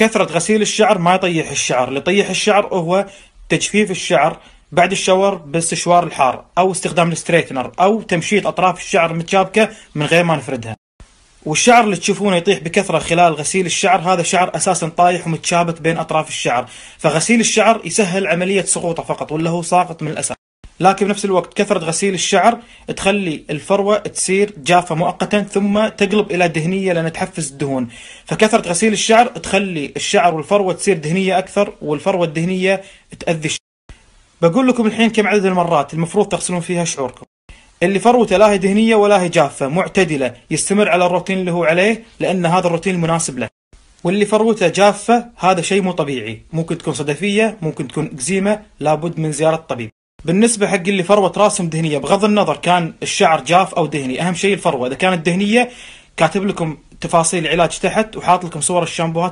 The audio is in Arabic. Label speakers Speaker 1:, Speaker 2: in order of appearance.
Speaker 1: كثرة غسيل الشعر ما يطيح الشعر اللي يطيح الشعر هو تجفيف الشعر بعد الشاور بالسشوار الحار أو استخدام الستريتنر أو تمشيط أطراف الشعر متشابكة من غير ما نفردها والشعر اللي تشوفونه يطيح بكثرة خلال غسيل الشعر هذا شعر أساسا طايح ومتشابك بين أطراف الشعر فغسيل الشعر يسهل عملية سقوطه فقط ولا هو ساقط من الأساس لكن بنفس الوقت كثرة غسيل الشعر تخلي الفروة تصير جافة مؤقتا ثم تقلب إلى دهنية لأن تحفز الدهون فكثرة غسيل الشعر تخلي الشعر والفروة تصير دهنية أكثر والفروة الدهنية تأذي الشعر بقول لكم الحين كم عدد المرات المفروض تغسلون فيها شعوركم اللي فروته لا هي دهنية ولا هي جافة معتدلة يستمر على الروتين اللي هو عليه لأن هذا الروتين المناسب له واللي فروته جافة هذا شيء مو طبيعي ممكن تكون صدفية ممكن تكون إكزيما لابد من زيارة طبيب بالنسبة حق اللي فروة راسهم دهنية بغض النظر كان الشعر جاف أو دهني أهم شيء الفروة إذا كانت دهنية كاتب لكم تفاصيل العلاج تحت وحاط لكم صور الشامبوهات